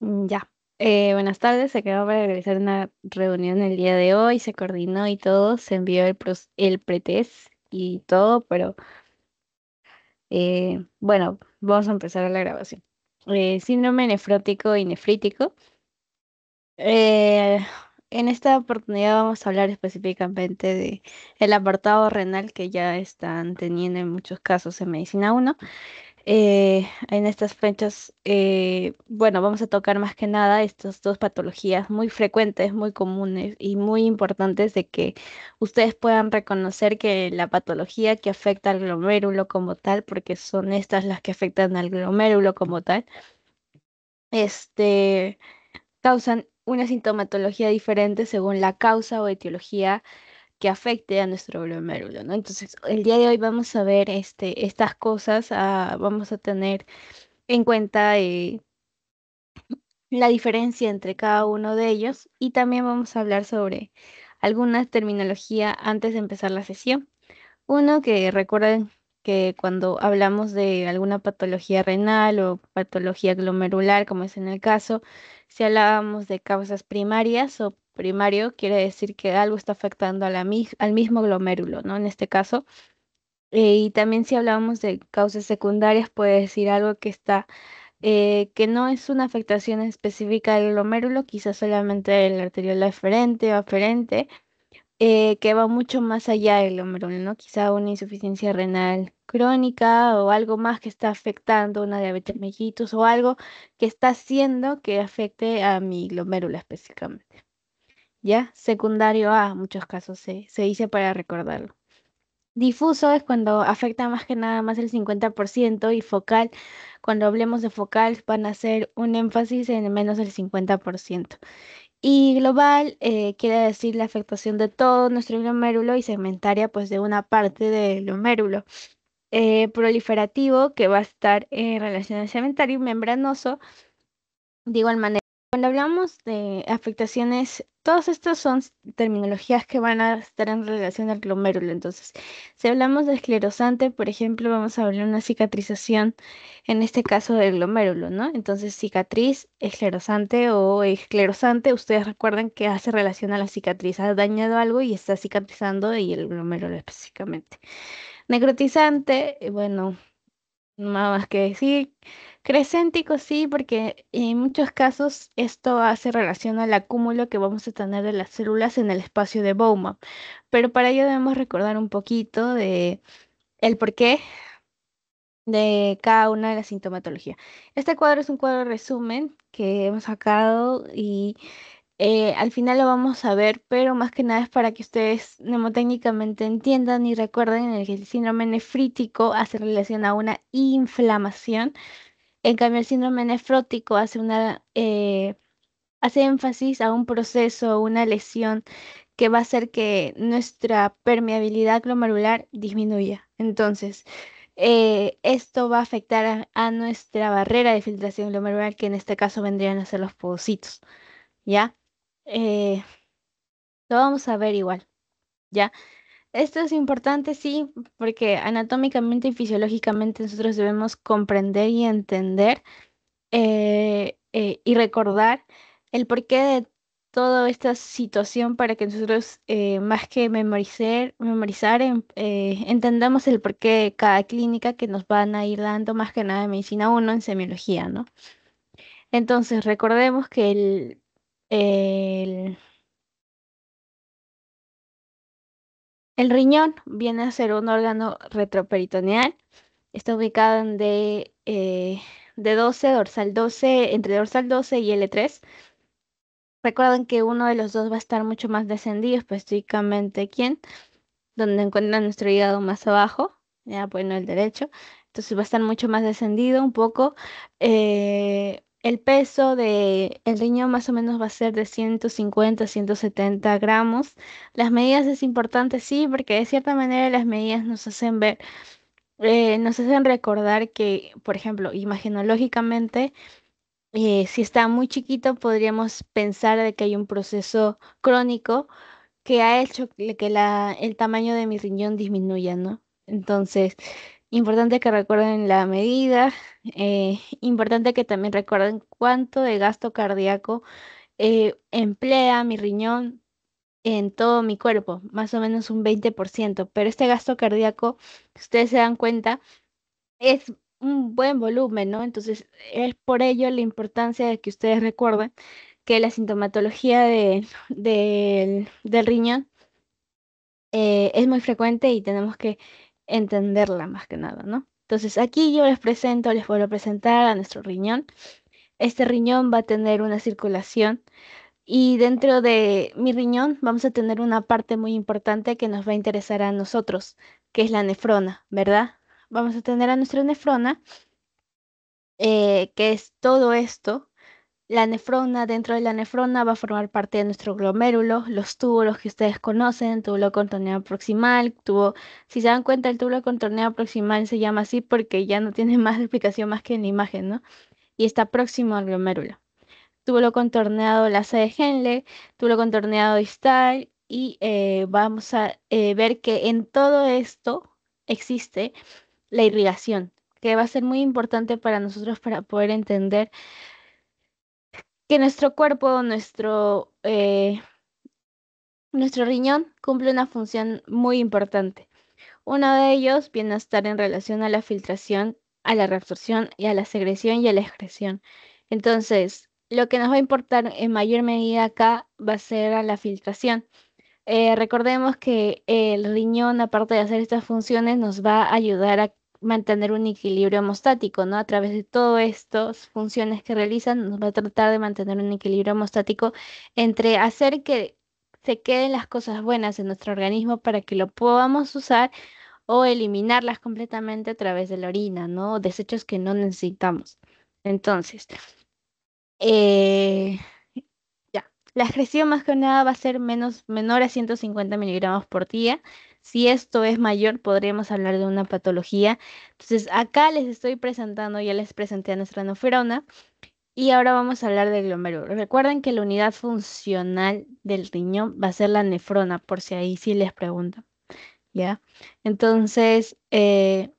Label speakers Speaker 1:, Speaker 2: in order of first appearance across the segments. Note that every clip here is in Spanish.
Speaker 1: Mm, ya. Eh, buenas tardes, se quedó para realizar una reunión
Speaker 2: el día de hoy, se coordinó y todo, se envió el, pretest y todo, pero eh, bueno, vamos a empezar la grabación. Eh, síndrome nefrótico y nefrítico. en esta oportunidad vamos a hablar específicamente de el apartado renal que ya están teniendo en muchos casos en medicina 1. Eh, en estas fechas, eh, bueno, vamos a tocar más que nada estas dos patologías muy frecuentes, muy comunes y muy importantes de que ustedes puedan reconocer que la patología que afecta al glomérulo como tal, porque son estas las que afectan al glomérulo como tal, este, causan una sintomatología diferente según la causa o etiología que afecte a nuestro glomérulo, ¿no? Entonces, el día de hoy vamos a ver este, estas cosas, ah, vamos a tener en cuenta eh, la diferencia entre cada uno de ellos y también vamos a hablar sobre alguna terminología antes de empezar la sesión. Uno que recuerden que cuando hablamos de alguna patología renal o patología glomerular, como es en el caso, si hablábamos de causas primarias o primario quiere decir que algo está afectando a la, al mismo glomérulo, ¿no? En este caso. Eh, y también si hablamos de causas secundarias, puede decir algo que está, eh, que no es una afectación específica del glomérulo, quizás solamente el la arteriola eferente o aferente, eh, que va mucho más allá del glomérulo, ¿no? Quizá una insuficiencia renal crónica o algo más que está afectando una diabetes mellitus o algo que está haciendo que afecte a mi glomérulo específicamente. ¿ya? Secundario A, muchos casos se, dice para recordarlo. Difuso es cuando afecta más que nada más el 50% y focal, cuando hablemos de focal, van a hacer un énfasis en menos del 50%. Y global eh, quiere decir la afectación de todo nuestro glomérulo y segmentaria, pues de una parte del glomérulo. Eh, proliferativo, que va a estar en relación al segmentario membranoso, de igual manera. Cuando hablamos de afectaciones, todas estas son terminologías que van a estar en relación al glomérulo. Entonces, si hablamos de esclerosante, por ejemplo, vamos a hablar de una cicatrización, en este caso del glomérulo, ¿no? Entonces, cicatriz, esclerosante o esclerosante, ustedes recuerdan que hace relación a la cicatriz. Ha dañado algo y está cicatrizando y el glomérulo específicamente. Necrotizante, eh, bueno, nada más que decir. Crescéntico sí, porque en muchos casos esto hace relación al acúmulo que vamos a tener de las células en el espacio de Bowman. Pero para ello debemos recordar un poquito de el porqué de cada una de las sintomatologías. Este cuadro es un cuadro resumen que hemos sacado y eh, al final lo vamos a ver, pero más que nada es para que ustedes mnemotécnicamente entiendan y recuerden que el síndrome nefrítico hace relación a una inflamación en cambio, el síndrome nefrótico hace, una, eh, hace énfasis a un proceso, una lesión que va a hacer que nuestra permeabilidad glomerular disminuya. Entonces, eh, esto va a afectar a, nuestra barrera de filtración glomerular, que en este caso vendrían a ser los podocitos. ¿Ya? Eh, lo vamos a ver igual. ¿Ya? Esto es importante, sí, porque anatómicamente y fisiológicamente nosotros debemos comprender y entender eh, eh, y recordar el porqué de toda esta situación para que nosotros, eh, más que memorizar, memorizar entendamos el porqué de cada clínica que nos van a ir dando más que nada en medicina 1, en semiología, ¿no?
Speaker 3: Entonces, recordemos que el, El riñón viene a ser un órgano
Speaker 2: retroperitoneal. Está ubicado en D, 12 eh, dorsal 12, entre dorsal 12 y L3. Recuerden que uno de los dos va a estar mucho más descendido, específicamente quién, donde encuentra nuestro hígado más abajo, ya bueno, el derecho. Entonces va a estar mucho más descendido un poco. Eh, el peso del el riñón más o menos va a ser de 150 a 170 gramos. Las medidas es importante, sí, porque de cierta manera las medidas nos hacen ver, eh, nos hacen recordar que, por ejemplo, imaginológicamente, eh, si está muy chiquito, podríamos pensar de que hay un proceso crónico que ha hecho que el tamaño de mi riñón disminuya, ¿no? Entonces, Importante que recuerden la medida, eh, importante que también recuerden cuánto de gasto cardíaco eh, emplea mi riñón en todo mi cuerpo, más o menos un 20%, pero este gasto cardíaco, ustedes se dan cuenta, es un buen volumen, ¿no? Entonces, es por ello la importancia de que ustedes recuerden que la sintomatología del, riñón eh, es muy frecuente y tenemos que entenderla más que nada, ¿no? Entonces aquí yo les presento, les a presentar a nuestro riñón. Este riñón va a tener una circulación y dentro de mi riñón vamos a tener una parte muy importante que nos va a interesar a nosotros, que es la nefrona, ¿verdad? Vamos a tener a nuestra nefrona, eh, que es todo esto la nefrona, dentro de la nefrona va a formar parte de nuestro glomérulo, los túbulos que ustedes conocen, túbulo contorneado proximal, tubo, si se dan cuenta el túbulo contorneado proximal se llama así porque ya no tiene más explicación más que en la imagen, ¿no? Y está próximo al glomérulo. Túbulo contorneado la de Henle, túbulo contorneado distal y eh, vamos a eh, ver que en todo esto existe la irrigación, que va a ser muy importante para nosotros para poder entender que nuestro cuerpo, nuestro, eh, nuestro riñón cumple una función muy importante. Uno de ellos viene a estar en relación a la filtración, a la reabsorción y a la secreción y a la excreción. Entonces, lo que nos va a importar en mayor medida acá va a ser a la filtración. Eh, recordemos que el riñón, aparte de hacer estas funciones, nos va a ayudar a mantener un equilibrio hemostático, ¿no? A través de todas estas funciones que realizan, nos va a tratar de mantener un equilibrio hemostático entre hacer que se queden las cosas buenas en nuestro organismo para que lo podamos usar o eliminarlas completamente a través de la orina, ¿no? desechos que no necesitamos. Entonces, eh, ya, la excreción más que nada va a ser menos, menor a 150 miligramos por día si esto es mayor, podríamos hablar de una patología. Entonces, acá les estoy presentando, ya les presenté a nuestra nefrona. Y ahora vamos a hablar del glomérulo. Recuerden que la unidad funcional del riñón va a ser la nefrona, por si ahí sí les pregunto. ¿Ya? Entonces, eh,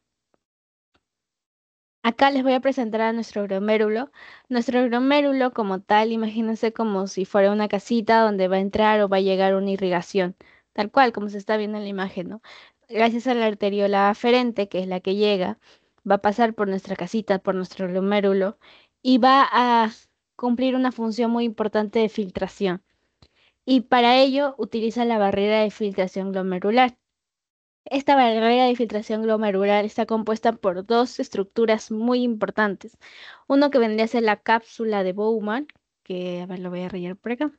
Speaker 2: Acá les voy a presentar a nuestro glomérulo. Nuestro glomérulo como tal, imagínense como si fuera una casita donde va a entrar o va a llegar una irrigación tal cual como se está viendo en la imagen, ¿no? Gracias a la arteriola aferente, que es la que llega, va a pasar por nuestra casita, por nuestro glomérulo, y va a cumplir una función muy importante de filtración. Y para ello utiliza la barrera de filtración glomerular. Esta barrera de filtración glomerular está compuesta por dos estructuras muy importantes. Uno que vendría a ser la cápsula
Speaker 3: de Bowman, que a ver, lo voy a rellenar por acá.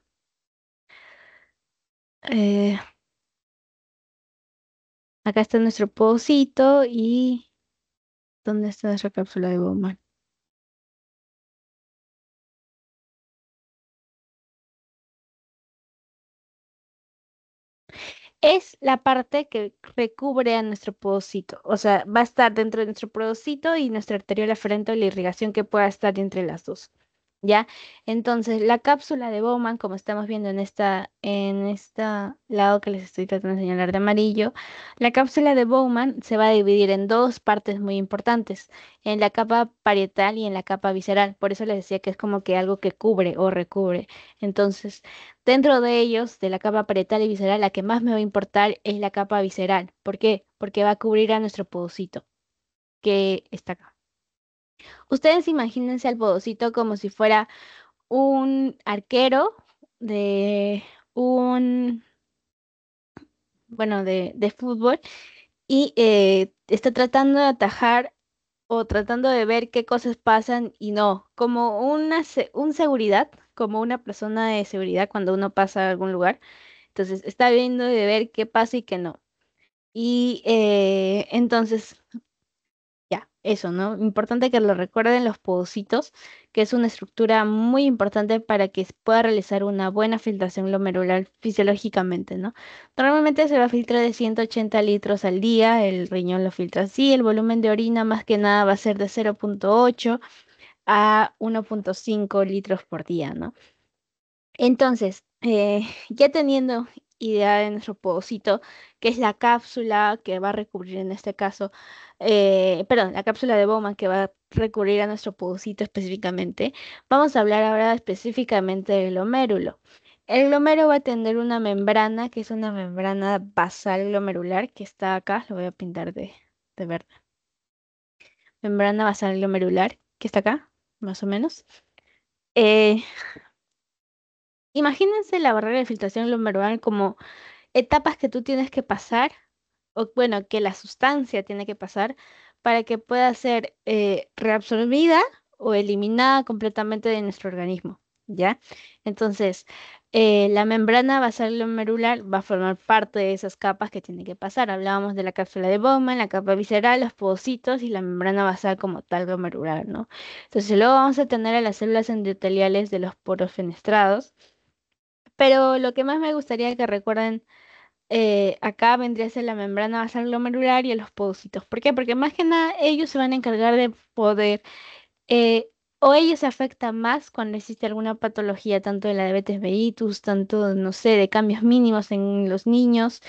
Speaker 1: Eh, Acá está nuestro podocito y ¿dónde está nuestra cápsula de Bowman? Es la parte que recubre a nuestro podocito, o sea,
Speaker 2: va a estar dentro de nuestro podocito y nuestra arteriola frente o la irrigación que pueda estar entre las dos. ¿ya? Entonces, la cápsula de Bowman, como estamos viendo en esta, en este lado que les estoy tratando de señalar de amarillo, la cápsula de Bowman se va a dividir en dos partes muy importantes, en la capa parietal y en la capa visceral. Por eso les decía que es como que algo que cubre o recubre. Entonces, dentro de ellos, de la capa parietal y visceral, la que más me va a importar es la capa visceral. ¿Por qué? Porque va a cubrir a nuestro podocito, que está acá. Ustedes imagínense al bodocito como si fuera un arquero de un, bueno, de, fútbol y eh, está tratando de atajar o tratando de ver qué cosas pasan y no, como una un seguridad, como una persona de seguridad cuando uno pasa a algún lugar. Entonces está viendo de ver qué pasa y qué no. Y eh, entonces eso, ¿no? Importante que lo recuerden los podocitos, que es una estructura muy importante para que pueda realizar una buena filtración glomerular fisiológicamente, ¿no? Normalmente se va a filtrar de 180 litros al día, el riñón lo filtra así, el volumen de orina más que nada va a ser de 0.8 a 1.5 litros por día, ¿no? Entonces, eh, ya teniendo idea de nuestro podocito, que es la cápsula que va a recubrir en este caso eh, perdón, la cápsula de Bowman que va a recurrir a nuestro pudocito específicamente, vamos a hablar ahora específicamente del glomérulo. El glomero va a tener una membrana, que es una membrana basal glomerular, que está acá, lo voy a pintar de, de verde. Membrana basal glomerular, que está acá, más o menos. Eh, imagínense la barrera de filtración glomerular como etapas que tú tienes que pasar o bueno, que la sustancia tiene que pasar para que pueda ser eh, reabsorbida o eliminada completamente de nuestro organismo, ¿ya? Entonces, eh, la membrana basal glomerular va a formar parte de esas capas que tiene que pasar. Hablábamos de la cápsula de Bowman, la capa visceral, los podocitos y la membrana basal como tal glomerular, ¿no? Entonces, luego vamos a tener a las células endoteliales de los poros fenestrados. Pero lo que más me gustaría que recuerden eh, acá vendría a ser la membrana basal glomerular y los podocitos. ¿Por qué? Porque más que nada ellos se van a encargar de poder, eh, o ellos se afectan más cuando existe alguna patología, tanto de la diabetes mellitus, tanto, no sé, de cambios mínimos en los niños,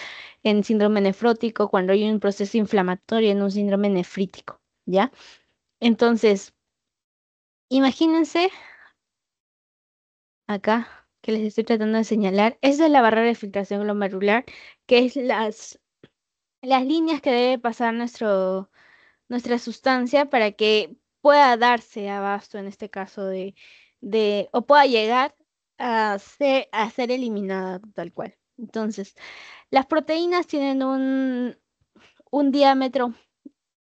Speaker 2: en síndrome nefrótico, cuando hay un proceso inflamatorio en un síndrome nefrítico, ¿ya? Entonces, imagínense acá que les estoy tratando de señalar, es de la barrera de filtración glomerular, que es las, las líneas que debe pasar nuestro, nuestra sustancia para que pueda darse abasto en este caso de, o pueda llegar a ser, eliminada tal cual. Entonces, las proteínas tienen un, un diámetro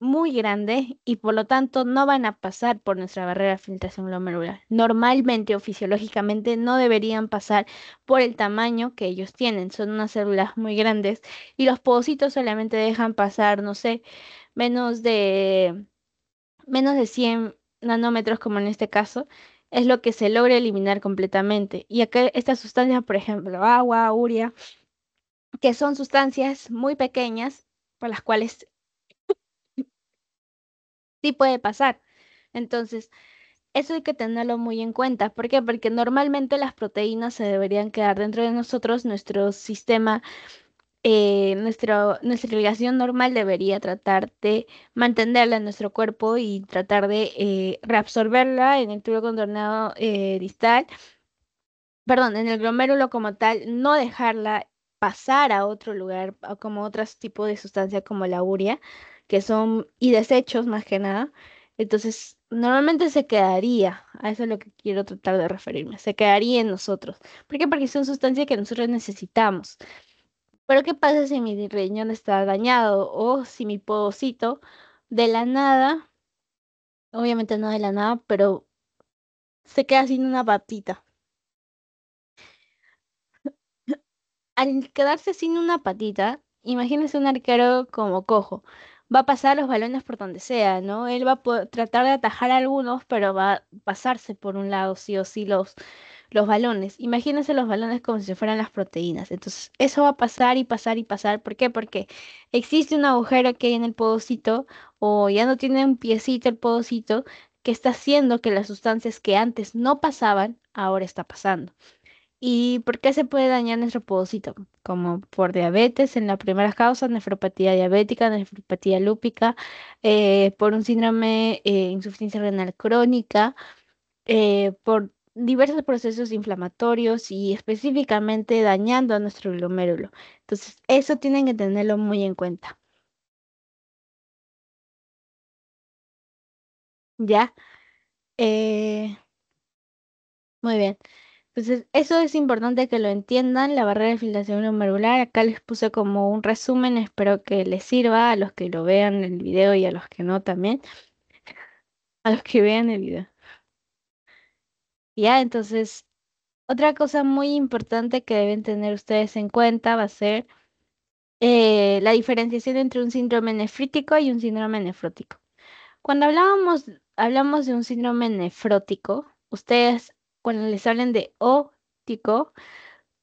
Speaker 2: muy grande y por lo tanto no van a pasar por nuestra barrera de filtración glomerular. Normalmente o fisiológicamente no deberían pasar por el tamaño que ellos tienen. Son unas células muy grandes y los podocitos solamente dejan pasar, no sé, menos de menos de 100 nanómetros como en este caso es lo que se logra eliminar completamente. Y acá estas sustancias, por ejemplo, agua, urea, que son sustancias muy pequeñas por las cuales sí puede pasar. Entonces, eso hay que tenerlo muy en cuenta. ¿Por qué? Porque normalmente las proteínas se deberían quedar dentro de nosotros, nuestro sistema, eh, nuestra irrigación normal debería tratar de mantenerla en nuestro cuerpo y tratar de eh, reabsorberla en el tubo contornado eh, distal, perdón, en el glomérulo como tal, no dejarla pasar a otro lugar como otro tipo de sustancia como la urea, que son, y desechos más que nada. Entonces, normalmente se quedaría, a eso es lo que quiero tratar de referirme, se quedaría en nosotros. Porque qué? Porque son sustancias que nosotros necesitamos. Pero ¿qué pasa si mi riñón está dañado o si mi podocito
Speaker 3: de la nada, obviamente no de la nada, pero se queda sin una patita? Al
Speaker 2: quedarse sin una patita, imagínense un arquero como cojo va a pasar los balones por donde sea, ¿no? Él va a tratar de atajar algunos, pero va a pasarse por un lado sí o sí los, los balones. Imagínense los balones como si fueran las proteínas. Entonces, eso va a pasar y pasar y pasar. ¿Por qué? Porque existe un agujero que hay en el podocito o ya no tiene un piecito el podocito que está haciendo que las sustancias que antes no pasaban, ahora está pasando. ¿Y por qué se puede dañar nuestro podocito? Como por diabetes, en la primera causa, nefropatía diabética, nefropatía lúpica, eh, por un síndrome eh, insuficiencia renal crónica, eh, por diversos procesos inflamatorios y específicamente dañando a nuestro glomérulo.
Speaker 1: Entonces, eso tienen que tenerlo muy en cuenta. ¿Ya? Eh,
Speaker 3: muy bien. Entonces, pues, eso es importante que lo entiendan, la barrera de filtración glomerular.
Speaker 2: Acá les puse como un resumen, espero que les sirva a los que lo vean el video y a los que no también. A los que vean el video. Ya, entonces, otra cosa muy importante que deben tener ustedes en cuenta va a ser eh, la diferenciación entre un síndrome nefrítico y un síndrome nefrótico. Cuando hablábamos, hablamos de un síndrome nefrótico, ustedes cuando les hablen de óptico,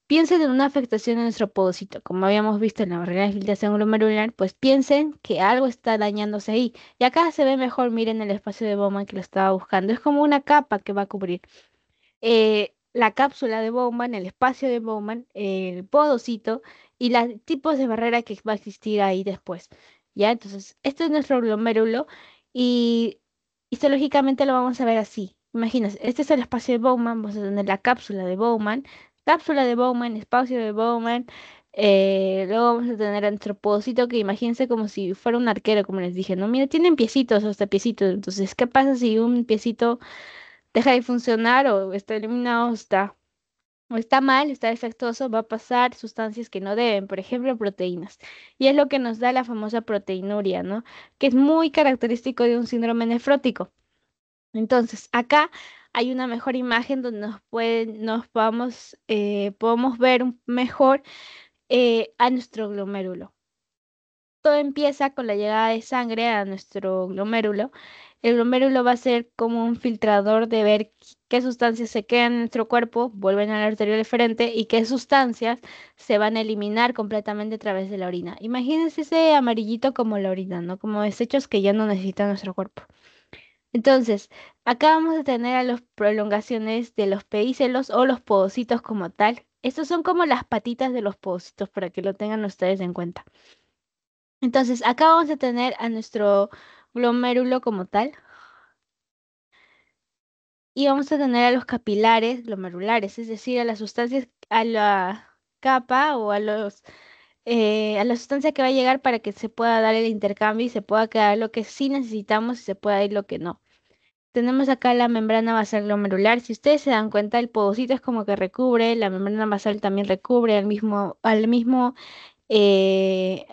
Speaker 2: piensen en una afectación en nuestro podocito, Como habíamos visto en la barrera de filtración glomerular, pues piensen que algo está dañándose ahí. Y acá se ve mejor, miren el espacio de Bowman que lo estaba buscando. Es como una capa que va a cubrir. Eh, la cápsula de Bowman, el espacio de Bowman, el podocito y los tipos de barrera que va a existir ahí después. ¿Ya? Entonces, esto es nuestro glomérulo y histológicamente lo vamos a ver así. Imagínense, este es el espacio de Bowman, vamos a tener la cápsula de Bowman, cápsula de Bowman, espacio de Bowman, eh, luego vamos a tener antropocito, que imagínense como si fuera un arquero, como les dije, ¿no? Mira, tienen piecitos, hasta piecitos. Entonces, ¿qué pasa si un piecito deja de funcionar o está eliminado, está, o está mal, está defectuoso? Va a pasar sustancias que no deben, por ejemplo, proteínas. Y es lo que nos da la famosa proteinuria, ¿no? Que es muy característico de un síndrome nefrótico. Entonces, acá hay una mejor imagen donde nos, nos eh, podemos ver mejor eh, a nuestro glomérulo. Todo empieza con la llegada de sangre a nuestro glomérulo. El glomérulo va a ser como un filtrador de ver qué sustancias se quedan en nuestro cuerpo, vuelven a la arteria diferente y qué sustancias se van a eliminar completamente a través de la orina. Imagínense ese amarillito como la orina, Como desechos que ya no necesita nuestro cuerpo. Entonces, acá vamos a tener a las prolongaciones de los pedicelos o los podocitos como tal. Estos son como las patitas de los podocitos para que lo tengan ustedes en cuenta. Entonces, acá vamos a tener a nuestro glomérulo como tal. Y vamos a tener a los capilares glomerulares, es decir, a las sustancias, a la capa o a los eh, a la sustancia que va a llegar para que se pueda dar el intercambio y se pueda quedar lo que sí necesitamos y se pueda ir lo que no. Tenemos acá la membrana basal glomerular. Si ustedes se dan cuenta, el podocito es como que recubre, la membrana basal también recubre al mismo, al mismo, eh,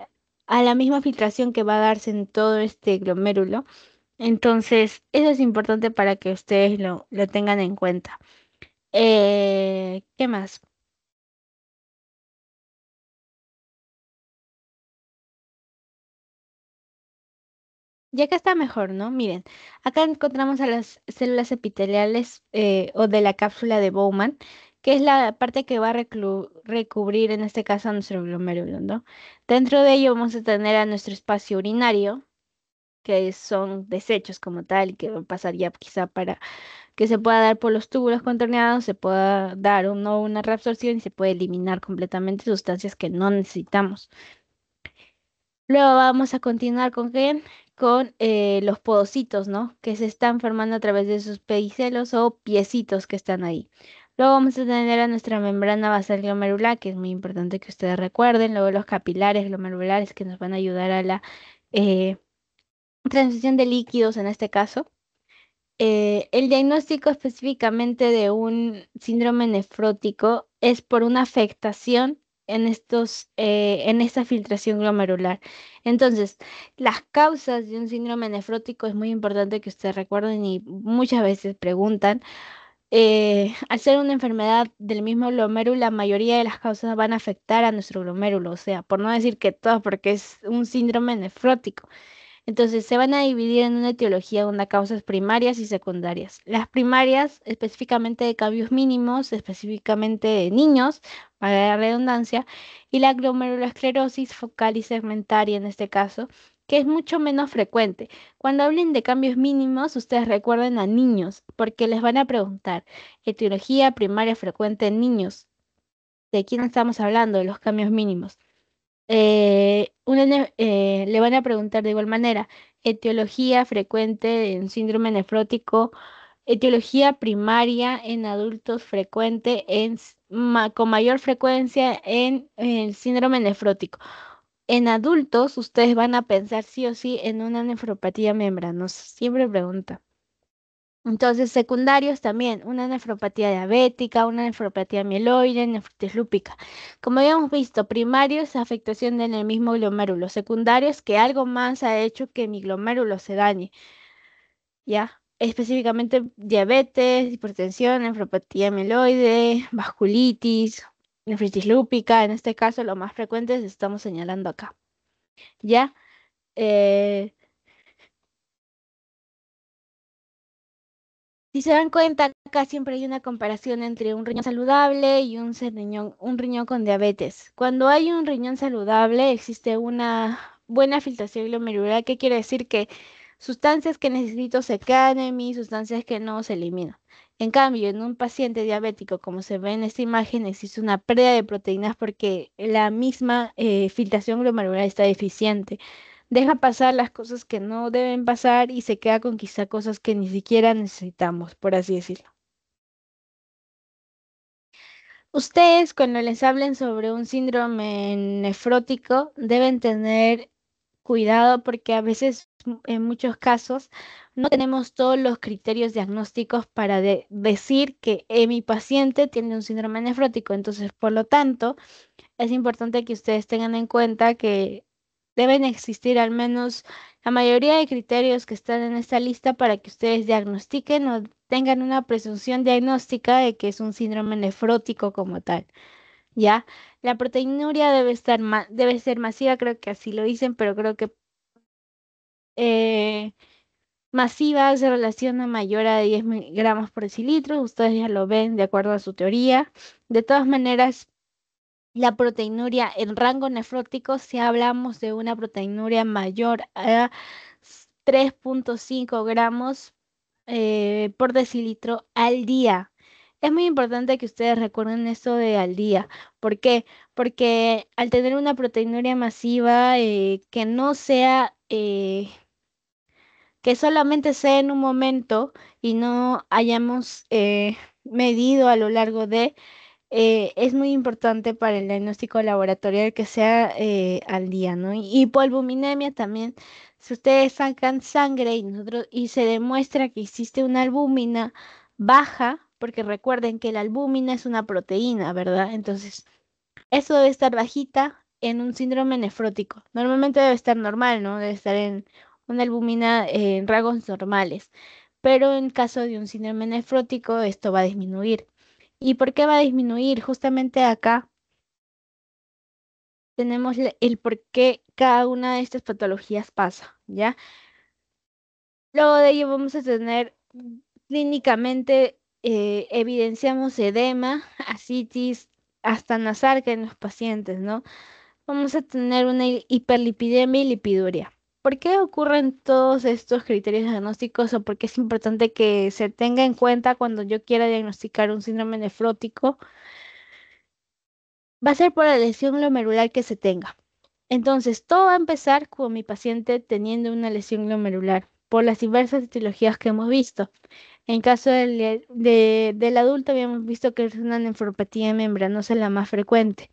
Speaker 2: a la misma filtración que va a darse en todo este glomérulo. Entonces, eso es importante para que ustedes lo, tengan en cuenta.
Speaker 1: Eh, ¿Qué más? Y acá está mejor, ¿no? Miren, acá encontramos a las células epiteliales eh, o de
Speaker 2: la cápsula de Bowman, que es la parte que va a recubrir en este caso a nuestro glomérulo, ¿no? Dentro de ello vamos a tener a nuestro espacio urinario, que son desechos como tal, que pasaría a quizá para que se pueda dar por los túbulos contorneados, se pueda dar una reabsorción y se puede eliminar completamente sustancias que no necesitamos. Luego vamos a continuar con Con eh, los podocitos, ¿no? Que se están formando a través de sus pedicelos o piecitos que están ahí. Luego vamos a tener a nuestra membrana basal glomerular, que es muy importante que ustedes recuerden. Luego los capilares glomerulares que nos van a ayudar a la eh, transición de líquidos en este caso. Eh, el diagnóstico específicamente de un síndrome nefrótico es por una afectación en, estos, eh, en esta filtración glomerular. Entonces, las causas de un síndrome nefrótico es muy importante que ustedes recuerden y muchas veces preguntan. Eh, al ser una enfermedad del mismo glomérulo, la mayoría de las causas van a afectar a nuestro glomérulo, o sea, por no decir que todas, porque es un síndrome nefrótico. Entonces se van a dividir en una etiología, una causas primarias y secundarias. Las primarias, específicamente de cambios mínimos, específicamente de niños, para la redundancia, y la glomerulosclerosis focal y segmentaria en este caso, que es mucho menos frecuente. Cuando hablen de cambios mínimos, ustedes recuerden a niños, porque les van a preguntar, etiología primaria frecuente en niños, ¿de quién estamos hablando? De los cambios mínimos. Eh, eh, le van a preguntar de igual manera, etiología frecuente en síndrome nefrótico, etiología primaria en adultos frecuente en, con mayor frecuencia en, síndrome nefrótico. En adultos, ustedes van a pensar sí o sí en una nefropatía membranosa. Siempre pregunta. Entonces, secundarios también, una nefropatía diabética, una nefropatía mieloide, nefritis lúpica. Como habíamos visto, primarios, afectación en el mismo glomérulo. Secundarios, que algo más ha hecho que mi glomérulo se dañe. ¿Ya? Específicamente diabetes, hipertensión, nefropatía mieloide, vasculitis, nefritis lúpica. En este caso, lo más
Speaker 3: frecuentes estamos señalando acá. ¿Ya? Eh, Si se dan cuenta, acá siempre hay una comparación entre un riñón saludable y un riñón, un riñón con diabetes. Cuando hay un
Speaker 2: riñón saludable, existe una buena filtración glomerular, que quiere decir que sustancias que necesito se quedan en mí, sustancias que no se eliminan. En cambio, en un paciente diabético, como se ve en esta imagen, existe una pérdida de proteínas porque la misma eh, filtración glomerular está deficiente deja pasar las cosas que no deben pasar y se queda con quizá cosas que ni siquiera necesitamos, por así decirlo. Ustedes cuando les hablen sobre un síndrome nefrótico deben tener cuidado porque a veces, en muchos casos, no tenemos todos los criterios diagnósticos para decir que eh, mi paciente tiene un síndrome nefrótico. Entonces, por lo tanto, es importante que ustedes tengan en cuenta que Deben existir al menos la mayoría de criterios que están en esta lista para que ustedes diagnostiquen o tengan una presunción diagnóstica de que es un síndrome nefrótico como tal. ¿Ya? La proteinuria debe, estar debe ser masiva, creo que así lo dicen, pero creo que eh, masiva se relaciona mayor a 10 gramos por cilitro. Ustedes ya lo ven de acuerdo a su teoría. De todas maneras, la proteinuria en rango nefrótico si hablamos de una proteinuria mayor a 3.5 gramos eh, por decilitro al día. Es muy importante que ustedes recuerden esto de al día. ¿Por qué? Porque al tener una proteinuria masiva eh, que no sea, eh, que solamente sea en un momento y no hayamos medido a lo largo de eh, es muy importante para el diagnóstico laboratorio que sea eh, al día, ¿no? Y, hipoalbuminemia también, si ustedes sacan sangre y, y se demuestra que existe una albúmina baja, porque recuerden que la albúmina es una proteína, ¿verdad? Entonces, eso debe estar bajita en un síndrome nefrótico. Normalmente debe estar normal, ¿no? Debe estar en una albúmina eh, en rasgos normales. Pero en caso de un síndrome nefrótico, esto va a disminuir. ¿Y por qué va a disminuir? Justamente acá tenemos el por qué cada una de estas patologías pasa, ¿ya? Luego de ello vamos a tener mm, clínicamente, eh, evidenciamos edema, asitis, hasta nasarca en los pacientes, ¿no? Vamos a tener una hiperlipidemia y lipiduria. ¿Por qué ocurren todos estos criterios diagnósticos o por qué es importante que se tenga en cuenta cuando yo quiera diagnosticar un síndrome nefrótico? Va a ser por la lesión glomerular que se tenga. Entonces, todo va a empezar con mi paciente teniendo una lesión glomerular por las diversas etiologías que hemos visto. En caso del, adulto, habíamos visto que es una nefropatía membranosa la más frecuente.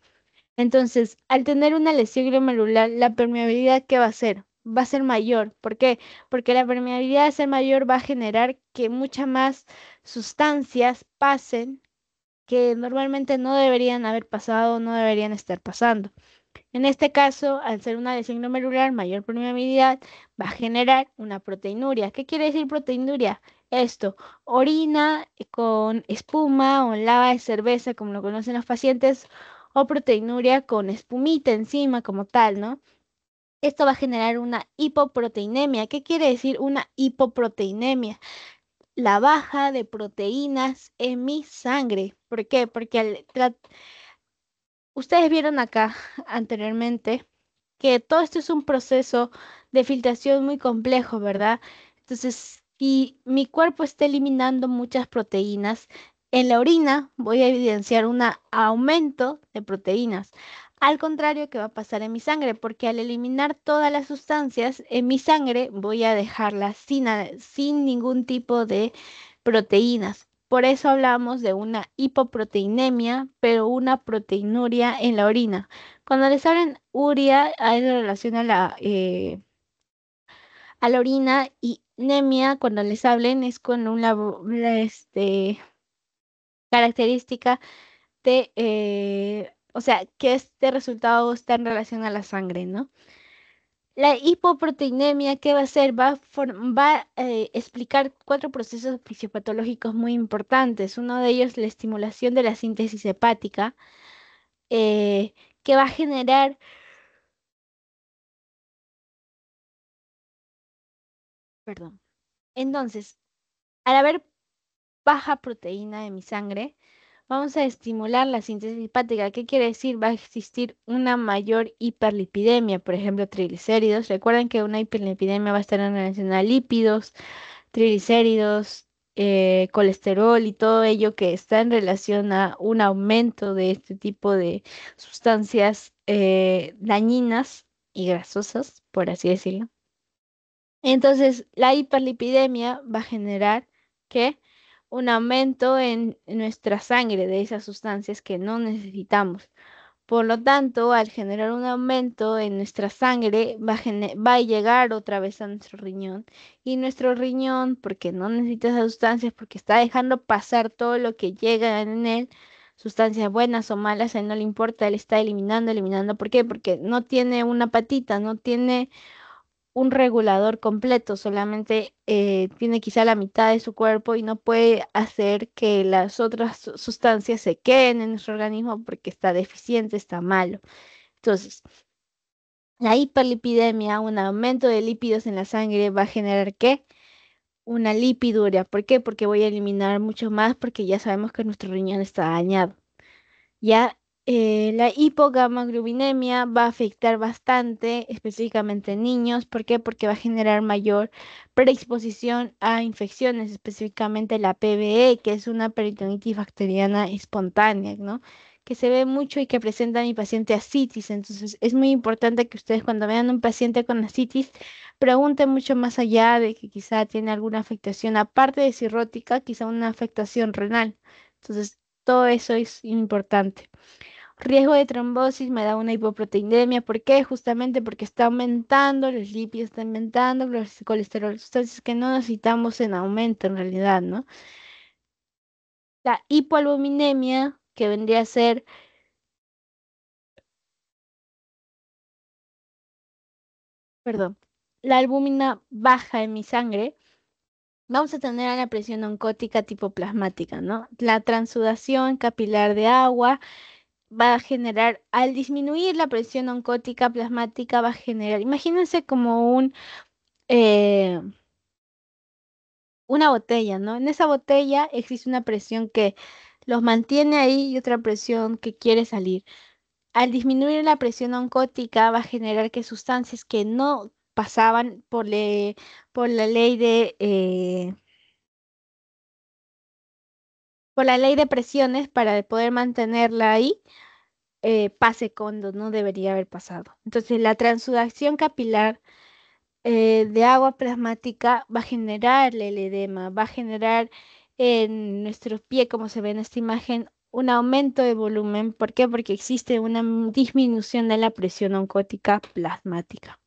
Speaker 2: Entonces, al tener una lesión glomerular, la permeabilidad, ¿qué va a ser? va a ser mayor. ¿Por qué? Porque la permeabilidad de ser mayor va a generar que muchas más sustancias pasen que normalmente no deberían haber pasado, no deberían estar pasando. En este caso, al ser una lesión glomerular, mayor permeabilidad va a generar una proteinuria. ¿Qué quiere decir proteinuria? Esto, orina con espuma o lava de cerveza, como lo conocen los pacientes, o proteinuria con espumita encima como tal, ¿no? esto va a generar una hipoproteinemia. ¿Qué quiere decir una hipoproteinemia? La baja de proteínas en mi sangre. ¿Por qué? Porque ustedes vieron acá anteriormente que todo esto es un proceso de filtración muy complejo, ¿verdad? Entonces, si mi cuerpo está eliminando muchas proteínas, en la orina voy a evidenciar un aumento de proteínas al contrario que va a pasar en mi sangre, porque al eliminar todas las sustancias en mi sangre voy a dejarla sin, sin ningún tipo de proteínas. Por eso hablamos de una hipoproteinemia, pero una proteinuria en la orina. Cuando les hablen uria, hay relación a la, eh, a la orina y nemia, cuando les hablen, es con una, este, característica de... Eh, o sea, que este resultado está en relación a la sangre, ¿no? La hipoproteinemia, ¿qué va a hacer? Va a, va eh, explicar cuatro procesos fisiopatológicos muy importantes. Uno de ellos, es
Speaker 3: la estimulación de la síntesis hepática, eh, que va a generar
Speaker 1: Perdón. Entonces, al haber baja proteína en mi sangre,
Speaker 2: vamos a estimular la síntesis hepática. ¿Qué quiere decir? Va a existir una mayor hiperlipidemia, por ejemplo, triglicéridos. Recuerden que una hiperlipidemia va a estar en relación a lípidos, triglicéridos, eh, colesterol y todo ello que está en relación a un aumento de este tipo de sustancias eh, dañinas y grasosas, por así decirlo. Entonces, la hiperlipidemia va a generar que un aumento en nuestra sangre de esas sustancias que no necesitamos. Por lo tanto, al generar un aumento en nuestra sangre, va va a, llegar otra vez a nuestro riñón. Y nuestro riñón, porque no necesita esas sustancias, porque está dejando pasar todo lo que llega en él, sustancias buenas o malas, a él no le importa, él está eliminando, eliminando. ¿Por qué? Porque no tiene una patita, no tiene un regulador completo, solamente eh, tiene quizá la mitad de su cuerpo y no puede hacer que las otras sustancias se queden en nuestro organismo porque está deficiente, está malo. Entonces, la hiperlipidemia, un aumento de lípidos en la sangre va a generar qué? Una lipiduria. ¿Por qué? Porque voy a eliminar mucho más porque ya sabemos que nuestro riñón está dañado. Ya eh, la hipogamaglobinemia va a afectar bastante, específicamente en niños. ¿Por qué? Porque va a generar mayor predisposición a infecciones, específicamente la PBE, que es una peritonitis bacteriana espontánea, ¿no? que se ve mucho y que presenta mi paciente ascitis. Entonces, es muy importante que ustedes cuando vean un paciente con ascitis, pregunten mucho más allá de que quizá tiene alguna afectación, aparte de cirrótica, quizá una afectación renal. Entonces, todo eso es importante. Riesgo de trombosis me da una hipoproteinemia. ¿Por qué? Justamente porque está aumentando los lípidos, está aumentando los colesterol, sustancias que no necesitamos en aumento en realidad, ¿no? La
Speaker 1: hipoalbuminemia, que vendría a ser perdón, la albúmina baja en mi
Speaker 3: sangre vamos a tener a la presión oncótica tipo plasmática, ¿no? La
Speaker 2: transudación capilar de agua va a generar, al disminuir la presión oncótica plasmática, va a generar, imagínense como un, eh, una botella, ¿no? En esa botella existe una presión que los mantiene ahí y otra presión que quiere salir. Al disminuir la presión oncótica va a generar que sustancias que no pasaban por, por la ley de... Eh, por la ley de presiones para poder mantenerla ahí, eh, pase cuando no debería haber pasado. Entonces, la transudación capilar eh, de agua plasmática va a generar el edema, va a generar en nuestro pie, como se ve en esta imagen, un aumento de volumen. ¿Por qué? Porque existe una disminución de la presión oncótica plasmática.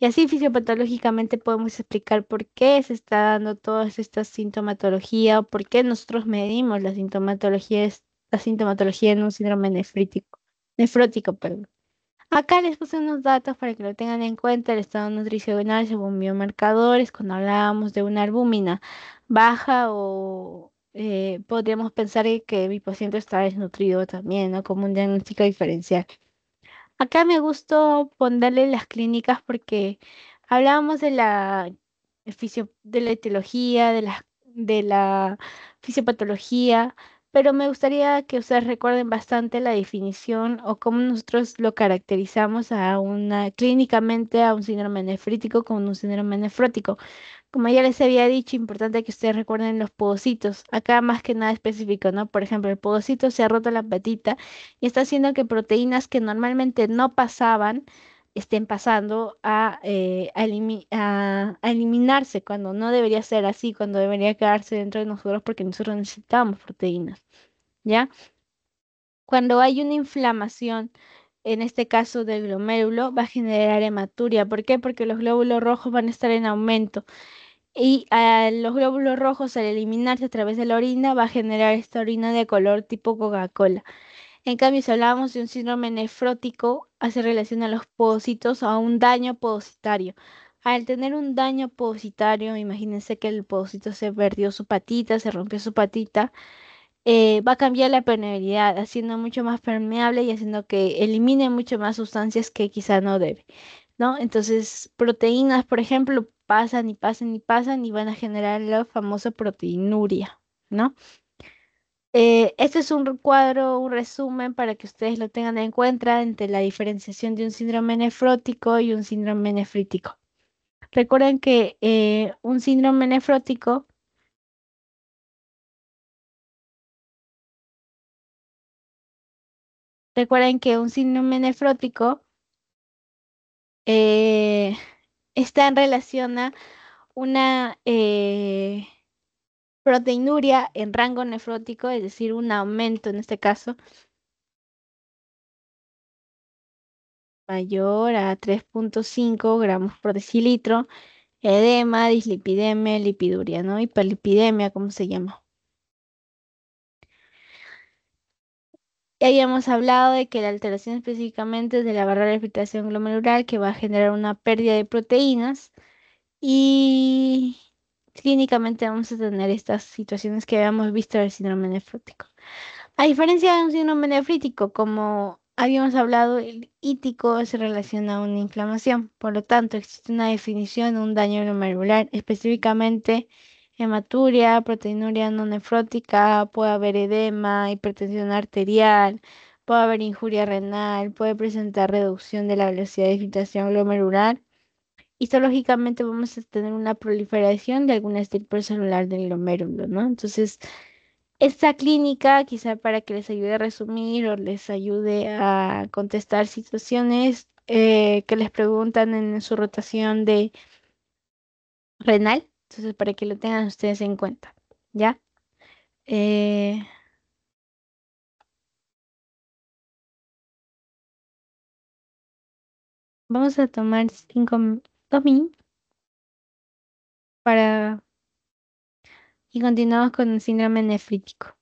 Speaker 2: Y así fisiopatológicamente podemos explicar por qué se está dando toda esta sintomatología o por qué nosotros medimos la sintomatología, la sintomatología en un síndrome nefrítico, nefrótico. Perdón. Acá les puse unos datos para que lo tengan en cuenta, el estado nutricional según biomarcadores, cuando hablábamos de una albúmina baja o eh, podríamos pensar que mi paciente está desnutrido también, ¿no? Como un diagnóstico diferencial. Acá me gustó ponerle las clínicas porque hablábamos de la, de la etiología, de la, de la fisiopatología, pero me gustaría que ustedes recuerden bastante la definición o cómo nosotros lo caracterizamos a una clínicamente a un síndrome nefrítico con un síndrome nefrótico, como ya les había dicho, importante que ustedes recuerden los podocitos. Acá más que nada específico, ¿no? Por ejemplo, el podocito se ha roto la patita y está haciendo que proteínas que normalmente no pasaban estén pasando a, eh, a, eliminarse cuando no debería ser así, cuando debería quedarse dentro de nosotros porque nosotros necesitamos proteínas, ¿ya? Cuando hay una inflamación, en este caso del glomérulo, va a generar hematuria. ¿Por qué? Porque los glóbulos rojos van a estar en aumento y los glóbulos rojos al eliminarse a través de la orina va a generar esta orina de color tipo Coca-Cola. En cambio, si hablábamos de un síndrome nefrótico, hace relación a los podocitos, a un daño podocitario. Al tener un daño podocitario, imagínense que el podocito se perdió su patita, se rompió su patita, eh, va a cambiar la permeabilidad, haciendo mucho más permeable y haciendo que elimine mucho más sustancias que quizá no debe, ¿no? Entonces, proteínas, por ejemplo, pasan y pasan y pasan y van a generar la famosa proteinuria, ¿no? Eh, este es un cuadro, un resumen para que ustedes lo tengan en cuenta entre la
Speaker 3: diferenciación de un síndrome nefrótico y un síndrome nefrítico. Recuerden que
Speaker 1: eh, un síndrome nefrótico Recuerden que un síndrome nefrótico
Speaker 3: eh, está en relación a
Speaker 2: una eh, proteinuria en rango nefrótico, es decir, un aumento en este caso
Speaker 3: mayor a 3.5 gramos por decilitro, edema,
Speaker 2: dislipidemia, lipiduria, ¿no? Hiperlipidemia, ¿cómo se llama? Ya habíamos hablado de que la alteración específicamente es de la barrera de filtración glomerular que va a generar una pérdida de proteínas y clínicamente vamos a tener estas situaciones que habíamos visto del síndrome nefrótico. A diferencia de un síndrome nefrítico, como habíamos hablado, el ítico se relaciona a una inflamación. Por lo tanto, existe una definición de un daño glomerular, específicamente hematuria, proteinuria no nefrótica, puede haber edema, hipertensión arterial, puede haber injuria renal, puede presentar reducción de la velocidad de filtración glomerular. Histológicamente vamos a tener una proliferación de alguna estirpe celular del glomérulo, ¿no? Entonces, esta clínica, quizá para que les ayude a resumir o les ayude a contestar situaciones eh, que les preguntan en su rotación de
Speaker 1: renal, entonces, para que lo tengan ustedes en cuenta, ¿ya? Eh, vamos a tomar cinco, mil para... Y continuamos con el síndrome nefrítico.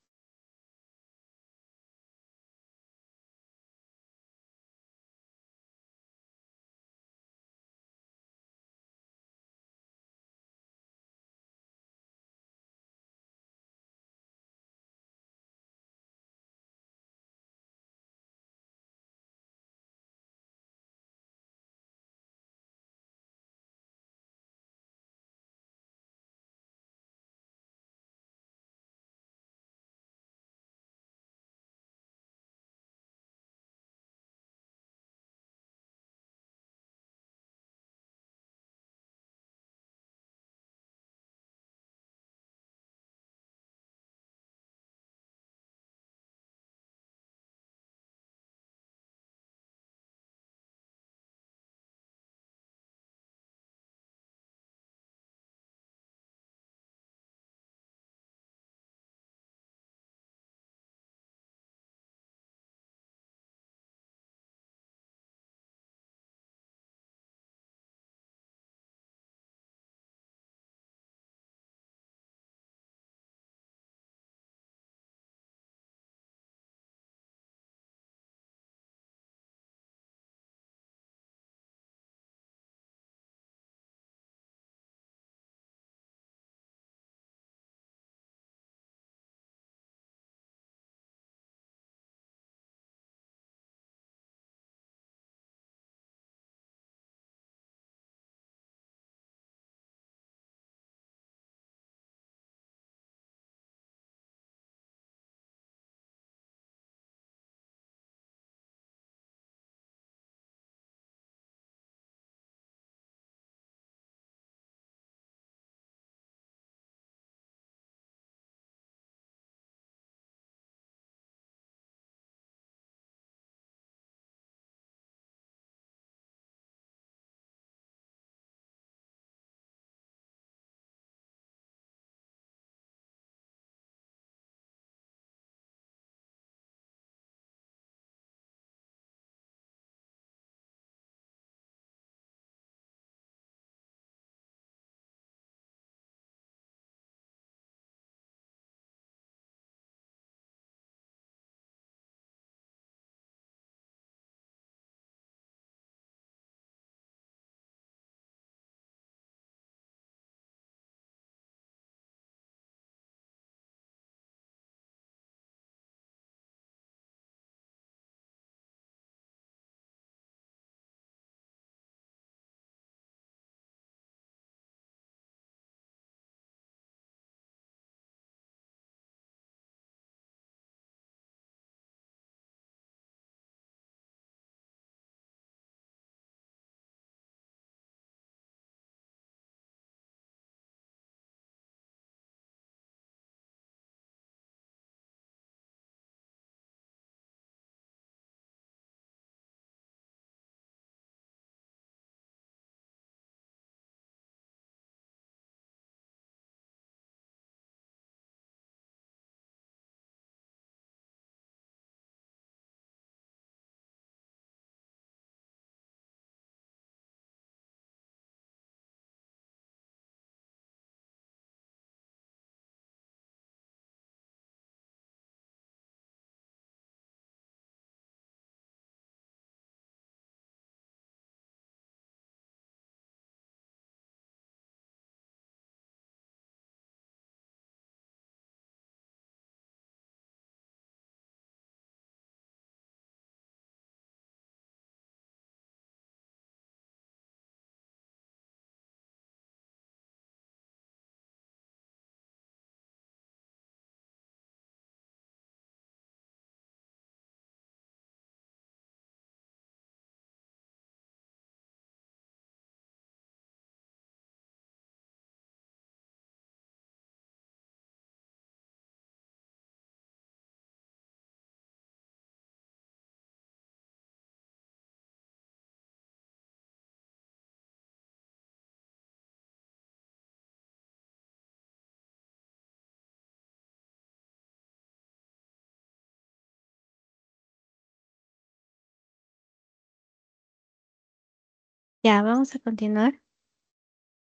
Speaker 1: Ya, vamos a continuar.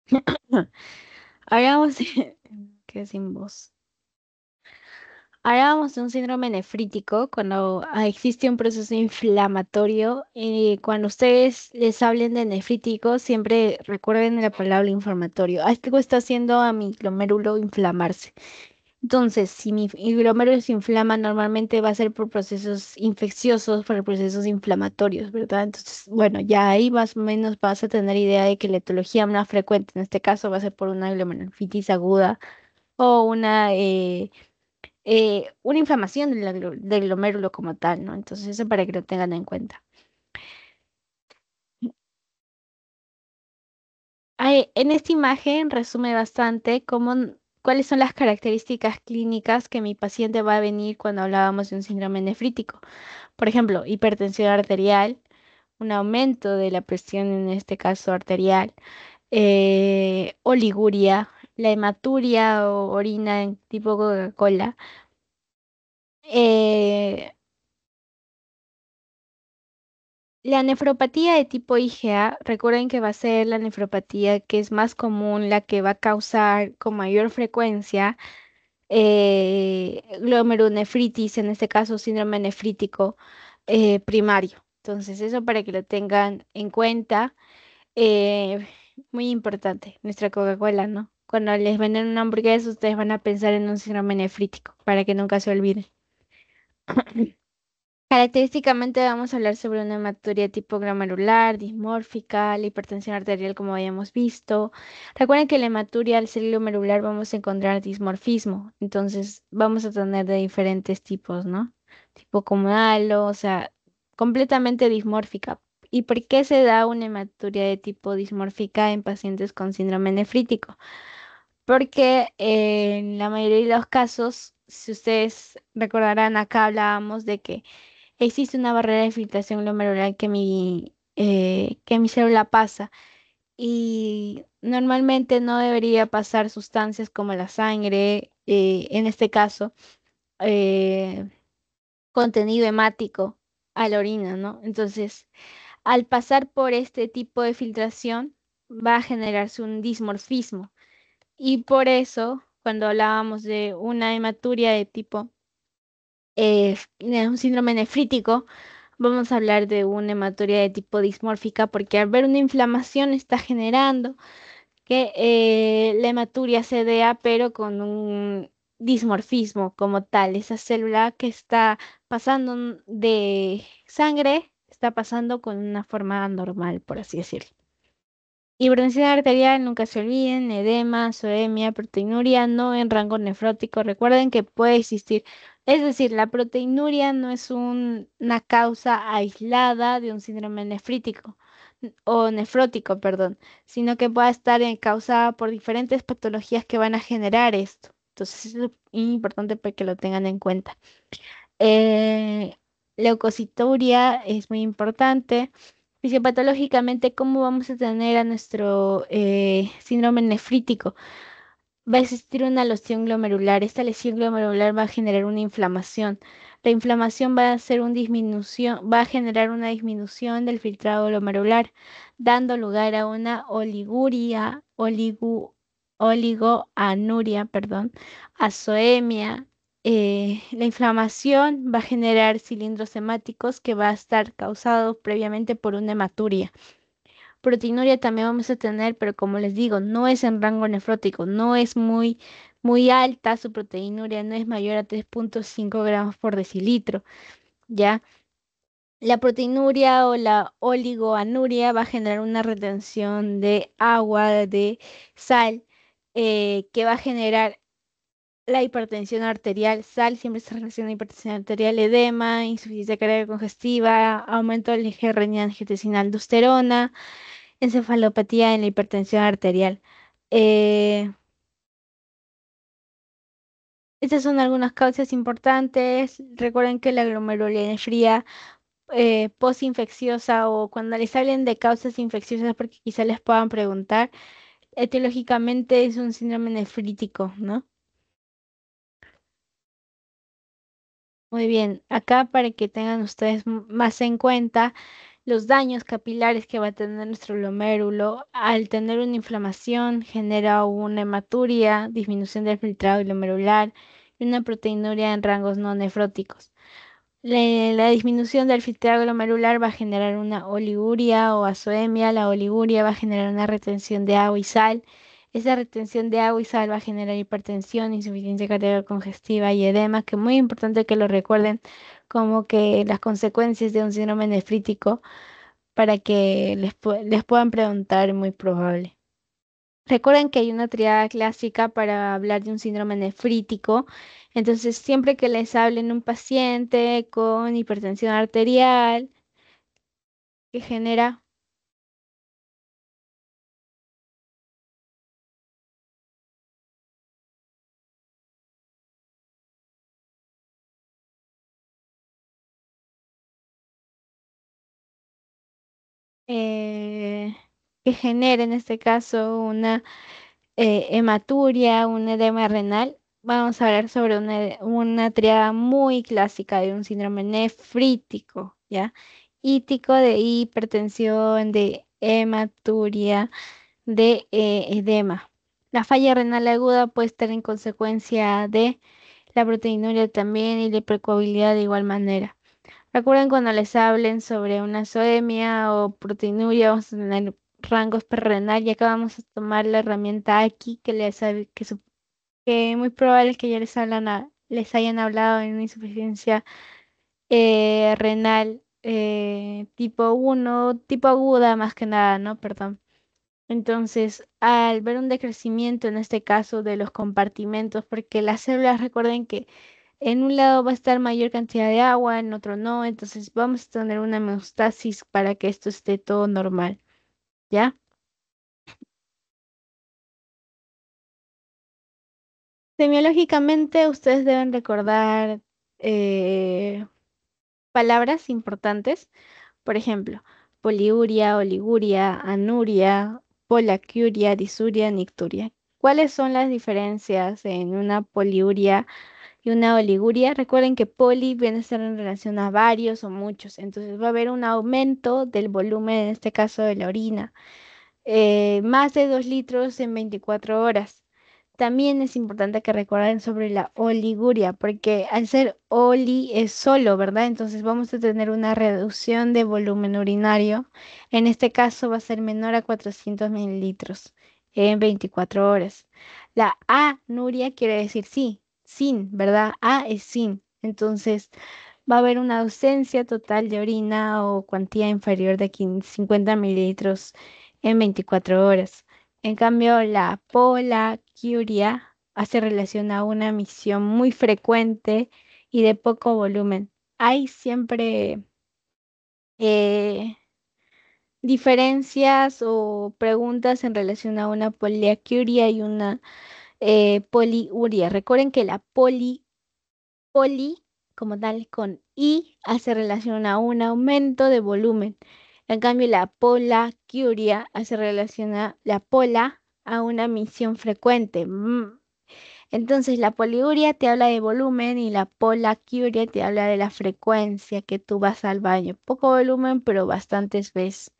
Speaker 3: Ahora vamos de... sin Ahora un
Speaker 2: síndrome nefrítico cuando existe un proceso inflamatorio. Y eh, cuando ustedes les hablen de nefrítico, siempre recuerden la palabra inflamatorio. Esto está haciendo a mi glomérulo inflamarse. Entonces, si mi glomerulo se inflama, normalmente va a ser por procesos infecciosos, por procesos inflamatorios, ¿verdad? Entonces, bueno, ya ahí más o menos vas a tener idea de que la etología más frecuente, en este caso, va a ser por una glomerulofitis aguda o una, eh, eh, una inflamación del, del glomérulo como tal, ¿no? Entonces, eso para que lo tengan en cuenta. en esta imagen resume bastante cómo cuáles son las características clínicas que mi paciente va a venir cuando hablábamos de un síndrome nefrítico. Por ejemplo, hipertensión arterial, un aumento de la presión, en este caso arterial, eh, oliguria,
Speaker 3: la hematuria o orina en tipo Coca-Cola, eh, La
Speaker 2: nefropatía de tipo IgA, recuerden que va a ser la nefropatía que es más común, la que va a causar con mayor frecuencia eh, glomerulonefritis, en este caso síndrome nefrítico eh, primario. Entonces, eso para que lo tengan en cuenta. Eh, muy importante, nuestra Coca-Cola, ¿no? Cuando les venden una hamburguesa, ustedes van a pensar en un síndrome nefrítico, para que nunca se olviden. Característicamente vamos a hablar sobre una hematuria tipo glomerular, dismórfica, la hipertensión arterial como habíamos visto. Recuerden que la hematuria del ser glomerular vamos a encontrar dismorfismo, entonces vamos a tener de diferentes tipos, ¿no? Tipo halo o sea, completamente dismórfica. ¿Y por qué se da una hematuria de tipo dismórfica en pacientes con síndrome nefrítico? Porque eh, en la mayoría de los casos, si ustedes recordarán, acá hablábamos de que existe una barrera de filtración glomerular que mi, eh, que mi célula pasa y normalmente no debería pasar sustancias como la sangre, eh, en este caso, eh, contenido hemático a la orina, ¿no? Entonces, al pasar por este tipo de filtración, va a generarse un dismorfismo. Y por eso, cuando hablábamos de una hematuria de tipo eh, un síndrome nefrítico, vamos a hablar de una hematuria de tipo dismórfica, porque al ver una inflamación está generando que eh, la hematuria se dé pero con un dismorfismo como tal, esa célula que está pasando mm, de sangre, está pasando con una forma normal, por así decirlo y arterial, nunca se olviden, edema, zoemia, proteinuria, no en rango nefrótico. Recuerden que puede existir, es decir, la proteinuria no es una causa aislada de un síndrome nefrítico o nefrótico, perdón, sino que puede estar causada por diferentes patologías que van a generar esto. Entonces es importante pues que lo tengan en cuenta. Eh, es muy importante fisiopatológicamente cómo vamos a tener a nuestro eh, síndrome nefrítico. Va a existir una lesión glomerular. Esta lesión glomerular va a generar una inflamación. La inflamación va a, disminución, va a generar una disminución del filtrado glomerular, dando lugar a una oliguria, oligo oligoanuria, perdón, azoemia, eh, la inflamación va a generar cilindros hemáticos que va a estar causado previamente por una hematuria. Proteinuria también vamos a tener, pero como les digo, no es en rango nefrótico, no es muy, muy alta su proteinuria, no es mayor a 3.5 gramos por decilitro, ¿ya? La proteinuria o la oligoanuria va a generar una retención de agua, de sal, eh, que va a generar la hipertensión arterial, sal siempre se relaciona a hipertensión arterial, edema, insuficiencia cardíaca congestiva, aumento del eje angiotensina,
Speaker 3: aldosterona, encefalopatía en la hipertensión arterial. Eh, estas son algunas causas importantes.
Speaker 2: Recuerden que la fría eh, posinfecciosa o cuando les hablen de causas infecciosas, porque quizá les puedan preguntar, etiológicamente es
Speaker 3: un síndrome nefrítico, ¿no? Muy bien, acá para que tengan ustedes más en cuenta los daños
Speaker 2: capilares que va a tener nuestro glomérulo al tener una inflamación genera una hematuria, disminución del filtrado glomerular y una proteinuria en rangos no nefróticos. La, disminución del filtrado glomerular va a generar una oliguria o azoemia, la oliguria va a generar una retención de agua y sal esa retención de agua y sal va a generar hipertensión, insuficiencia cardíaca congestiva y edema, que es muy importante que lo recuerden como que las consecuencias de un síndrome nefrítico para que les, les puedan preguntar muy probable. Recuerden que hay una triada clásica para hablar de un síndrome nefrítico. Entonces, siempre que les hablen
Speaker 1: un paciente con hipertensión arterial que genera Eh, que genere en este caso una eh,
Speaker 2: hematuria, un edema renal, vamos a hablar sobre una, una triada muy clásica de un síndrome nefrítico, ¿ya? Ítico de hipertensión, de hematuria, de eh, edema. La falla renal aguda puede estar en consecuencia de la proteinuria también y la hipercoagulabilidad de igual manera. Recuerden cuando les hablen sobre una soemia o proteinuria, en rangos perrenal y acá vamos a tomar la herramienta aquí que les que, muy probable que ya les hablan a, les hayan hablado de una insuficiencia eh, renal eh, tipo 1, tipo aguda más que nada, ¿no? Perdón. Entonces, al ver un decrecimiento en este caso de los compartimentos, porque las células recuerden que en un lado va a estar mayor cantidad de agua, en otro no, entonces vamos a tener una hemostasis para que esto esté
Speaker 3: todo normal, ¿ya? Semiológicamente ustedes deben recordar eh, palabras importantes, por ejemplo,
Speaker 2: poliuria, oliguria, anuria, polacuria, disuria, nicturia. ¿Cuáles son las diferencias en una poliuria? y una oliguria. Recuerden que poli viene a ser en relación a varios o muchos, entonces va a haber un aumento del volumen, en este caso de la orina, eh, más de 2 litros en 24 horas. También es importante que recuerden sobre la oliguria, porque al ser oli es solo, ¿verdad? Entonces vamos a tener una reducción de volumen urinario. En este caso va a ser menor a 400 mililitros en 24 horas. La anuria quiere decir sí, sin, ¿verdad? A es sin. Entonces, va a haber una ausencia total de orina o cuantía inferior de 50 mililitros en 24 horas. En cambio, la polaquiuria hace relación a una emisión muy frecuente y de poco volumen. Hay siempre eh, diferencias o preguntas en relación a una poliacuria y una eh, poliuria. Recuerden que la poli, poli como tal con I hace relación a un aumento de volumen. En cambio, la curia hace relación a la pola a una misión frecuente. Mm. Entonces, la poliuria te habla de volumen y la curia te habla de la frecuencia que tú vas al baño. Poco volumen, pero bastantes veces.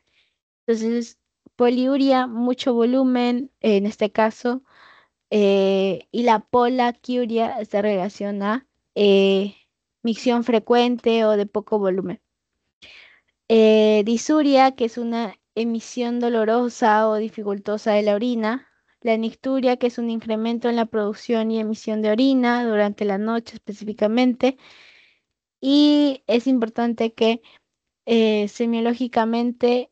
Speaker 2: Entonces, poliuria, mucho volumen, en este caso, eh, y la pola curia se relaciona a eh, micción frecuente o de poco volumen. Eh, disuria, que es una emisión dolorosa o dificultosa de la orina. La nicturia, que es un incremento en la producción y emisión de orina durante la noche específicamente. Y es importante que semiológicamente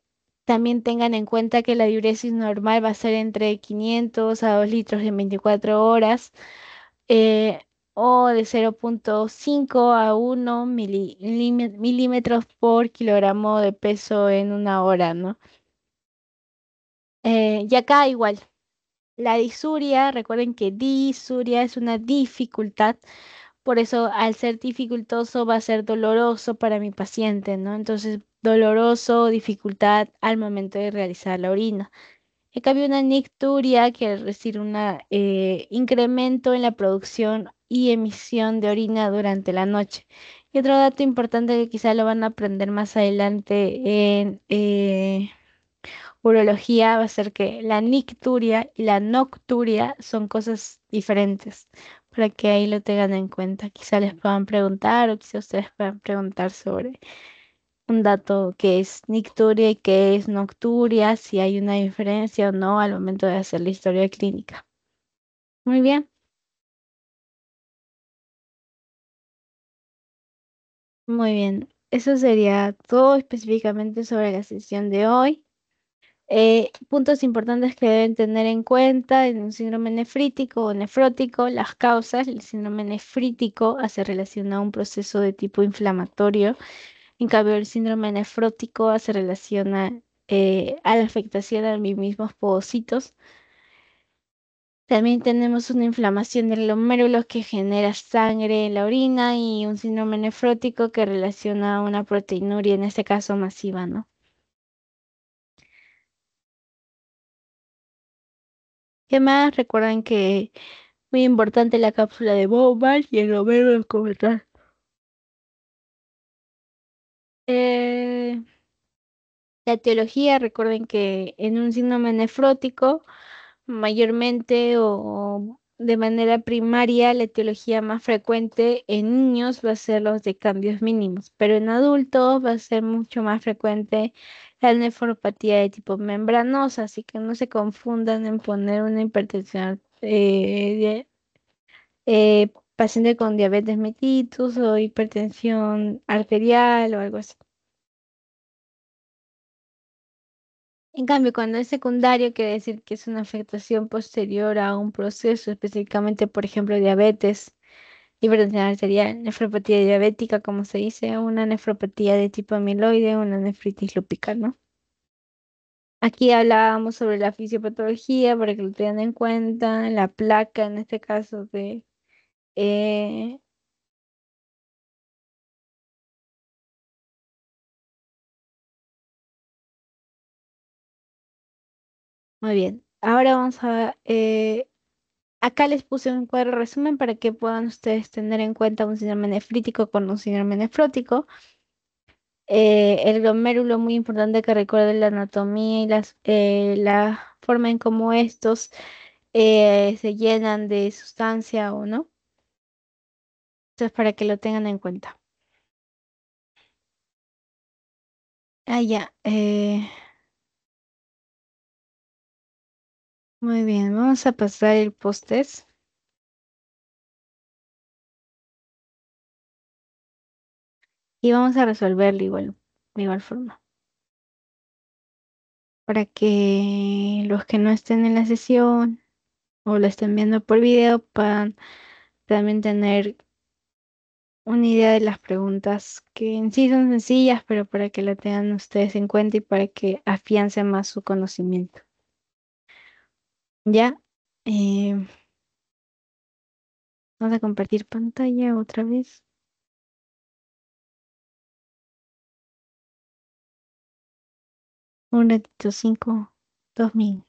Speaker 2: también tengan en cuenta que la diuresis normal va a ser entre 500 a 2 litros en 24 horas eh, o de 0.5 a 1 milímetros por kilogramo de peso en una hora, ¿no? Eh, y acá igual, la disuria, recuerden que disuria es una dificultad, por eso al ser dificultoso va a ser doloroso para mi paciente, ¿no? Entonces doloroso o dificultad al momento de realizar la orina. En cambio, una nicturia quiere decir un eh, incremento en la producción y emisión de orina durante la noche. Y otro dato importante que quizá lo van a aprender más adelante en eh, urología va a ser que la nicturia y la nocturia son cosas diferentes, para que ahí lo tengan en cuenta. Quizá les puedan preguntar o quizá ustedes puedan preguntar sobre un dato que es nicturia y que
Speaker 3: es nocturia, si hay una diferencia o no al momento de hacer la historia clínica.
Speaker 1: Muy bien. Muy bien, eso sería todo específicamente sobre la sesión
Speaker 2: de hoy. Eh, puntos importantes que deben tener en cuenta en un síndrome nefrítico o nefrótico, las causas. El síndrome nefrítico hace relación a un proceso de tipo inflamatorio en cambio, el síndrome nefrótico se relaciona eh, a la afectación a mis mismos podocitos. También tenemos una inflamación de los mérulos que genera sangre en la orina y un síndrome
Speaker 3: nefrótico que relaciona a una proteinuria, en este caso masiva, ¿no? ¿Qué más? recuerden que muy importante la cápsula de Bowman y el como tal. Eh, la etiología, recuerden que en un síndrome nefrótico, mayormente
Speaker 2: o de manera primaria, la etiología más frecuente en niños va a ser los de cambios mínimos, pero en adultos va a ser mucho más frecuente la nefropatía de tipo membranosa, así que no se confundan en poner una hipertensión eh, eh, paciente con diabetes mellitus o
Speaker 3: hipertensión arterial o algo así. En cambio, cuando es secundario, quiere decir que es una afectación posterior a un
Speaker 2: proceso, específicamente, por ejemplo, diabetes, hipertensión arterial, nefropatía diabética, como se dice, una nefropatía de tipo amiloide, una nefritis lúpica, ¿no? Aquí hablábamos sobre la fisiopatología para que lo tengan en cuenta, la
Speaker 1: placa en este caso de eh, muy bien. Ahora vamos a... Eh,
Speaker 3: acá les puse un cuadro resumen para que puedan ustedes tener en cuenta un síndrome nefrítico
Speaker 2: con un síndrome nefrótico. Eh, el glomérulo muy importante que recuerden la anatomía y la forma en cómo estos se
Speaker 3: llenan de sustancia o no. Entonces, para que lo tengan en cuenta.
Speaker 1: Ah, ya. Eh. Muy bien, vamos a pasar el postes Y vamos a resolverlo igual, de igual forma.
Speaker 3: Para que los que no estén en la sesión o lo
Speaker 2: estén viendo por video puedan también tener una idea de las preguntas que en sí son sencillas, pero para que la tengan ustedes en cuenta y para que
Speaker 3: afiancen más su conocimiento. Ya. Eh,
Speaker 1: vamos a compartir pantalla otra vez. Un ratito, cinco, dos mil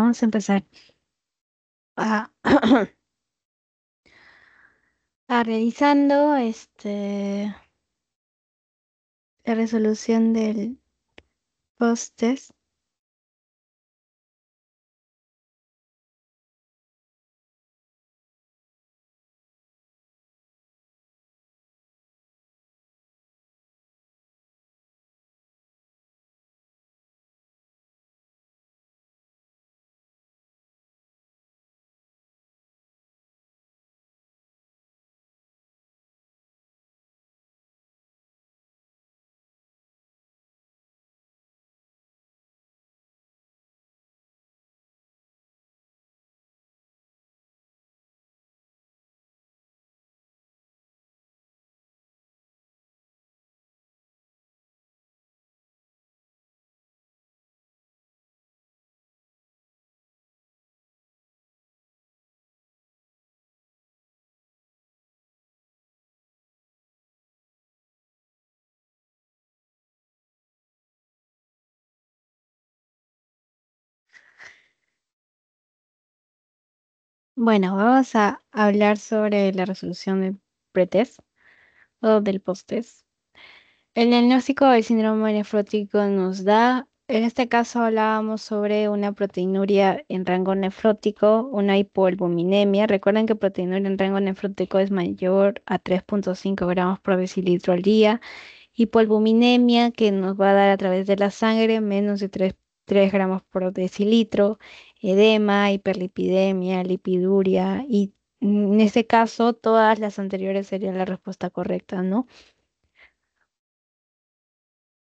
Speaker 1: Vamos a empezar a, ah,
Speaker 3: ah, revisando este
Speaker 1: la resolución del post-test. Bueno, vamos
Speaker 3: a hablar sobre la resolución del pretest o del post-test.
Speaker 2: El diagnóstico del síndrome nefrótico nos da, en este caso hablábamos sobre una proteinuria en rango nefrótico, una hipoalbuminemia. Recuerden que proteinuria en rango nefrótico es mayor a 3.5 gramos por decilitro al día. Hipoalbuminemia que nos va a dar a través de la sangre menos de tres. 3 gramos por decilitro, edema, hiperlipidemia, lipiduria y en este caso todas las anteriores serían la respuesta correcta, ¿no?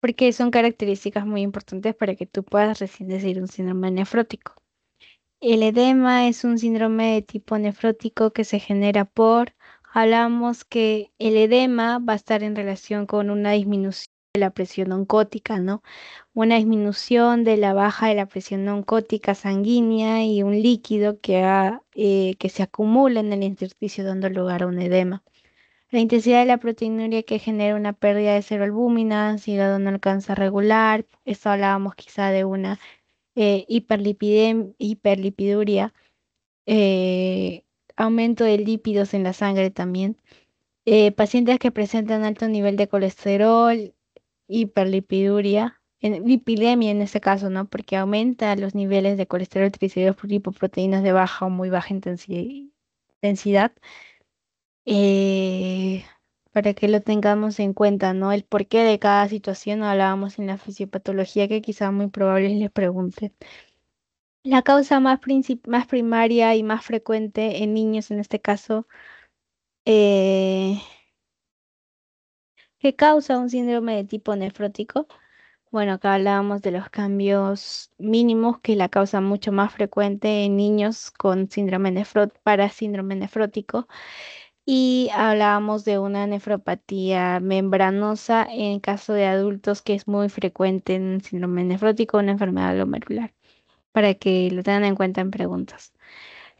Speaker 2: Porque son características muy importantes para que tú puedas recién decir un síndrome nefrótico. El edema es un síndrome de tipo nefrótico que se genera por, hablamos que el edema va a estar en relación con una disminución de la presión oncótica, ¿no? Una disminución de la baja de la presión oncótica sanguínea y un líquido que, eh, que se acumula en el intersticio dando lugar a un edema. La intensidad de la proteinuria que genera una pérdida de albúmina si la no alcanza a regular, esto hablábamos quizá de una eh, hiperlipiduria, eh, aumento de lípidos en la sangre también. pacientes que presentan alto nivel de colesterol, hiperlipiduria, lipidemia en este caso, ¿no? Porque aumenta los niveles de colesterol, triglicéridos, lipoproteínas de baja o muy baja intensidad. Eh, para que lo tengamos en cuenta, ¿no? El porqué de cada situación hablábamos en la fisiopatología que quizá muy probable les pregunte. La causa más, más primaria y más frecuente en niños en este caso eh, ¿Qué causa un síndrome de tipo nefrótico? Bueno, acá hablábamos de los cambios mínimos que la causa mucho más frecuente en niños con síndrome nefrótico, para síndrome nefrótico y hablábamos de una nefropatía membranosa en caso de adultos que es muy frecuente en síndrome nefrótico, una enfermedad glomerular, para que lo tengan en cuenta en preguntas.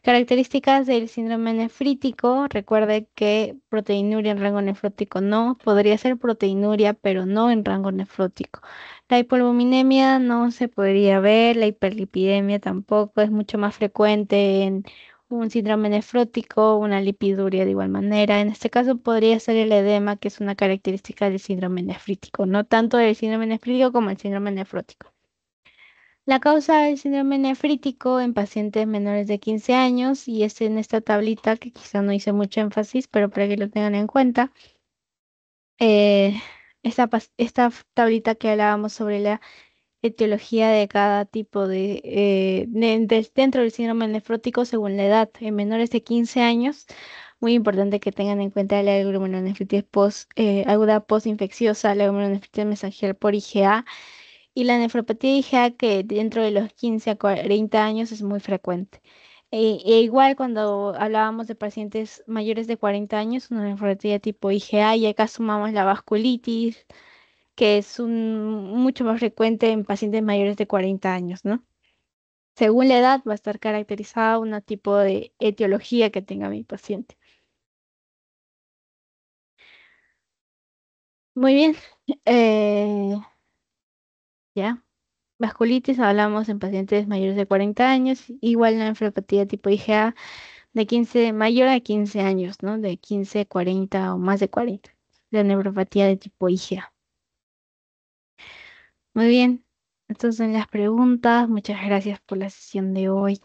Speaker 2: Características del síndrome nefrítico. Recuerde que proteinuria en rango nefrótico no. Podría ser proteinuria, pero no en rango nefrótico. La hipoluminemia no se podría ver. La hiperlipidemia tampoco. Es mucho más frecuente en un síndrome nefrótico, una lipiduria de igual manera. En este caso podría ser el edema, que es una característica del síndrome nefrítico. No tanto del síndrome nefrítico como el síndrome nefrótico. La causa del síndrome nefrítico en pacientes menores de 15 años y es en esta tablita que quizá no hice mucho énfasis, pero para que lo tengan en cuenta. Eh, esta, esta, tablita que hablábamos sobre la etiología de cada tipo eh, de, dentro del síndrome nefrótico según la edad. En menores de 15 años, muy importante que tengan en cuenta la glomerulonefritis post, eh, aguda postinfecciosa, la glomerulonefritis mensajera por IgA y la nefropatía IgA que dentro de los 15 a 40 años es muy frecuente. Eh, e, igual cuando hablábamos de pacientes mayores de 40 años, una nefropatía tipo IgA y acá sumamos la vasculitis, que es mucho más frecuente en pacientes mayores de 40 años,
Speaker 3: ¿no? Según la edad va a estar caracterizada un tipo de etiología que
Speaker 1: tenga mi paciente. Muy bien. Eh... Vasculitis
Speaker 2: hablamos en pacientes mayores de 40 años, igual la nefropatía tipo IgA de 15, mayor a 15 años, ¿no? De 15, 40 o más de 40, la neuropatía de
Speaker 3: tipo IgA. Muy bien, estas son las preguntas.
Speaker 1: Muchas gracias por la sesión de hoy.